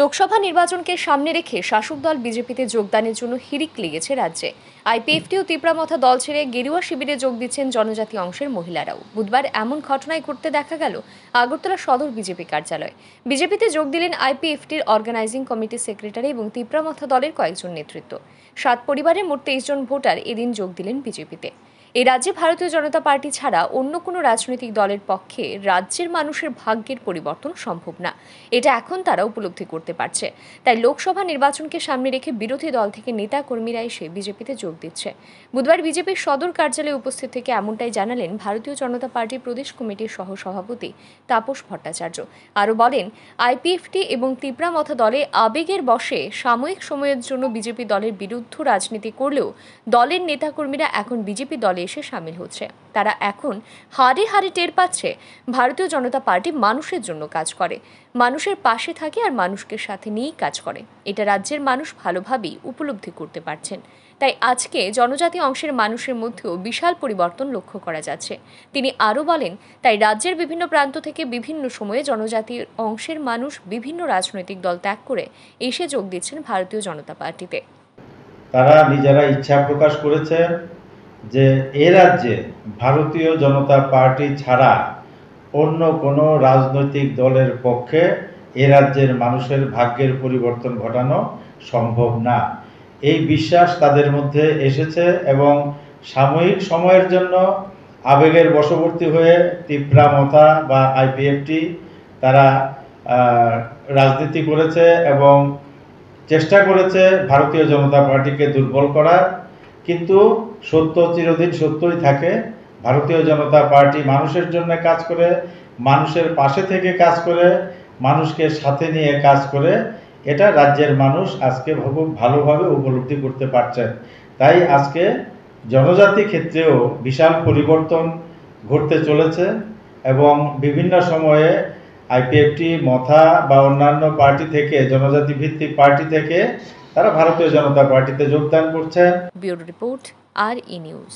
লোকসভা নির্বাচনকে সামনে রেখে শাসক দল বিজেপিতে যোগদানের জন্য হিরিক লেগেছে রাজ্যে আইপিএফটি ও মথা দল ছেড়ে গেরুয়া শিবিরে যোগ দিচ্ছেন জনজাতি অংশের মহিলারাও বুধবার এমন ঘটনায় ঘটতে দেখা গেল আগরতলা সদর বিজেপি কার্যালয় বিজেপিতে যোগ দিলেন আইপিএফটির অর্গানাইজিং কমিটির সেক্রেটারি এবং মথা দলের কয়েকজন নেতৃত্ব সাত পরিবারের মোট তেইশ জন ভোটার এদিন যোগ দিলেন বিজেপিতে এ রাজ্যে ভারতীয় জনতা পার্টি ছাড়া অন্য কোনো রাজনৈতিক দলের পক্ষে রাজ্যের মানুষের ভাগ্যের পরিবর্তন সম্ভব না এটা এখন তারা উপলব্ধি করতে পারছে তাই লোকসভা নির্বাচনকে সামনে রেখে বিরোধী দল থেকে নেতা কর্মীরা এসে বিজেপিতে যোগ দিচ্ছে বুধবার বিজেপির সদর কার্যালয়ে উপস্থিত থেকে এমনটাই জানালেন ভারতীয় জনতা পার্টির প্রদেশ কমিটির সহ সভাপতি তাপস ভট্টাচার্য আরও বলেন আইপিএফটি এবং তিপ্রামথা দলে আবেগের বসে সাময়িক সময়ের জন্য বিজেপি দলের বিরুদ্ধ রাজনীতি করলেও দলের নেতাকর্মীরা এখন বিজেপি দলে দেশে সামিল হচ্ছে তারা এখন হাড়ে হাড়ে টের পাচ্ছে ভারতীয় জনতা পার্টি মানুষের জন্য কাজ করে মানুষের পাশে থাকে আর মানুষকে সাথে নিয়েই কাজ করে এটা রাজ্যের মানুষ ভালোভাবেই উপলব্ধি করতে পারছেন তাই আজকে জনজাতি অংশের মানুষের মধ্যেও বিশাল পরিবর্তন লক্ষ্য করা যাচ্ছে তিনি আরও বলেন তাই রাজ্যের বিভিন্ন প্রান্ত থেকে বিভিন্ন সময়ে জনজাতির অংশের মানুষ বিভিন্ন রাজনৈতিক দল ত্যাগ করে এসে যোগ দিচ্ছেন ভারতীয় জনতা পার্টিতে তারা নিজেরা ইচ্ছা প্রকাশ করেছে যে এ রাজ্যে ভারতীয় জনতা পার্টি ছাড়া অন্য কোনো রাজনৈতিক দলের পক্ষে এ রাজ্যের মানুষের ভাগ্যের পরিবর্তন ঘটানো সম্ভব না এই বিশ্বাস তাদের মধ্যে এসেছে এবং সাময়িক সময়ের জন্য আবেগের বশবর্তী হয়ে তীব্রামতা বা আইপিএফটি তারা রাজনীতি করেছে এবং চেষ্টা করেছে ভারতীয় জনতা পার্টিকে দুর্বল করার কিন্তু সত্য চিরদিন সত্যই থাকে ভারতীয় জনতা পার্টি মানুষের জন্য কাজ করে মানুষের পাশে থেকে কাজ করে মানুষকে সাথে নিয়ে কাজ করে এটা রাজ্যের মানুষ আজকে খুব ভালোভাবে উপলব্ধি করতে পারছেন তাই আজকে জনজাতি ক্ষেত্রেও বিশাল পরিবর্তন ঘটতে চলেছে এবং বিভিন্ন সময়ে আইপিএফটি মথা বা অন্যান্য পার্টি থেকে জনজাতি ভিত্তিক পার্টি থেকে তারা ভারতীয় জনতা পার্টিতে যোগদান করছে ব্যুরো রিপোর্ট আর ই নিউজ